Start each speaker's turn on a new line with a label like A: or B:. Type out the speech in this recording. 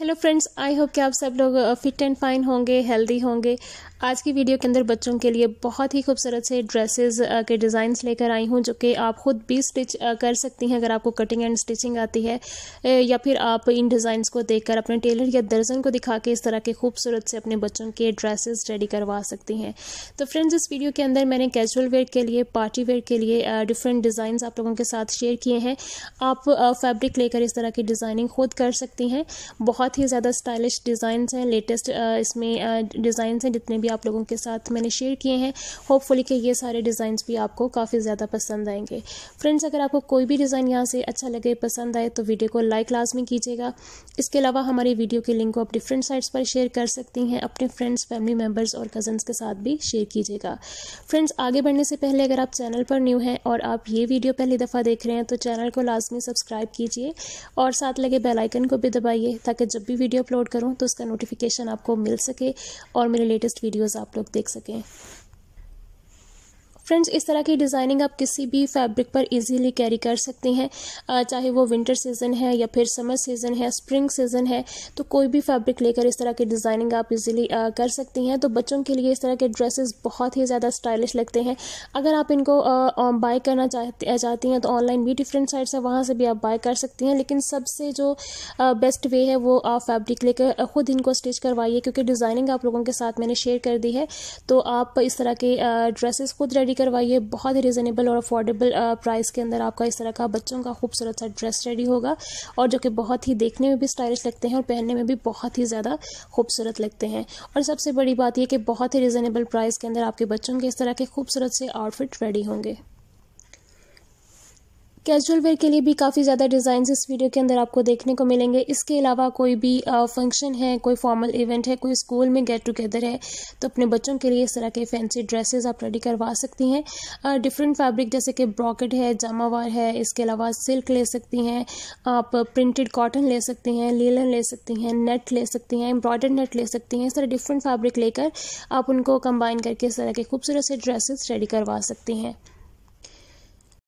A: hello friends I hope कि आप सब लोग फिट एंड फाइन होंगे हेल्दी होंगे आज की वीडियो के अंदर बच्चों के लिए बहुत ही खूबसूरत से ड्रेसेस uh, के डिज़ाइंस लेकर आई हूँ जो कि आप ख़ुद भी स्टिच uh, कर सकती हैं अगर आपको कटिंग एंड स्टिचिंग आती है uh, या फिर आप इन डिज़ाइंस को देखकर अपने टेलर या दर्जन को दिखा के इस तरह के खूबसूरत से अपने बच्चों के ड्रेसेस रेडी करवा सकती हैं तो फ्रेंड्स इस वीडियो के अंदर मैंने कैजुअल वेयर के लिए पार्टी वेयर के लिए डिफरेंट डिज़ाइन आप लोगों के साथ शेयर किए हैं आप फैब्रिक लेकर इस तरह की डिज़ाइनिंग खुद कर सकती हैं बहुत बहुत ही ज़्यादा स्टाइलिश डिज़ाइंस हैं लेटेस्ट इसमें डिज़ाइंस हैं जितने भी आप लोगों के साथ मैंने शेयर किए हैं होपफुली कि ये सारे डिज़ाइंस भी आपको काफ़ी ज़्यादा पसंद आएंगे फ्रेंड्स अगर आपको कोई भी डिज़ाइन यहाँ से अच्छा लगे पसंद आए तो वीडियो को लाइक लाजमी कीजिएगा इसके अलावा हमारी वीडियो के लिंक को आप डिफरेंट साइट्स पर शेयर कर सकती हैं अपने फ्रेंड्स फैमिली मेम्बर्स और कज़न्स के साथ भी शेयर कीजिएगा फ्रेंड्स आगे बढ़ने से पहले अगर आप चैनल पर न्यू हैं और आप ये वीडियो पहली दफ़ा देख रहे हैं तो चैनल को लाजमी सब्सक्राइब कीजिए और साथ लगे बेलाइकन को भी दबाइए ताकि जब जब भी वीडियो अपलोड करूँ तो उसका नोटिफिकेशन आपको मिल सके और मेरे लेटेस्ट वीडियोज़ आप लोग देख सकें फ्रेंड्स इस तरह की डिज़ाइनिंग आप किसी भी फैब्रिक पर इजीली कैरी कर सकते हैं चाहे वो विंटर सीजन है या फिर समर सीजन है स्प्रिंग सीजन है तो कोई भी फैब्रिक लेकर इस तरह की डिज़ाइनिंग आप इजीली कर सकती हैं तो बच्चों के लिए इस तरह के ड्रेसेस बहुत ही ज़्यादा स्टाइलिश लगते हैं अगर आप इनको बाय करना चाहते चाहती हैं तो ऑनलाइन भी डिफरेंट साइट्स हैं वहाँ से भी आप बाय कर सकती हैं लेकिन सबसे जो बेस्ट वे है वो आप फैब्रिक लेकर ख़ुद इनको स्टिच करवाइए क्योंकि डिज़ाइनिंग आप लोगों के साथ मैंने शेयर कर दी है तो आप इस तरह के ड्रेसेस खुद रेडी करवाइए बहुत ही रिजनेबल और अफोर्डेबल प्राइस के अंदर आपका इस तरह का बच्चों का खूबसूरत सा ड्रेस रेडी होगा और जो कि बहुत ही देखने में भी स्टाइलिश लगते हैं और पहनने में भी बहुत ही ज़्यादा खूबसूरत लगते हैं और सबसे बड़ी बात यह कि बहुत ही रिजनेबल प्राइस के अंदर आपके बच्चों के इस तरह के खूबसूरत से आउटफिट रेडी होंगे कैजुअल वेयर के लिए भी काफ़ी ज़्यादा डिज़ाइन इस वीडियो के अंदर आपको देखने को मिलेंगे इसके अलावा कोई भी फंक्शन है कोई फॉर्मल इवेंट है कोई स्कूल में गेट टुगेदर है तो अपने बच्चों के लिए इस तरह के फैंसी ड्रेसेस आप रेडी करवा सकती हैं डिफरेंट फैब्रिक जैसे कि ब्रॉकेट है जामावार है इसके अलावा सिल्क ले सकती हैं आप प्रिंटेड कॉटन ले सकती हैं लीलन ले सकती हैं नेट ले सकती हैं एम्ब्रॉयडर नेट ले सकती हैं इस तरह डिफरेंट फैब्रिक लेकर आप उनको कंबाइन करके इस तरह के खूबसूरत से ड्रेसेस रेडी करवा सकती हैं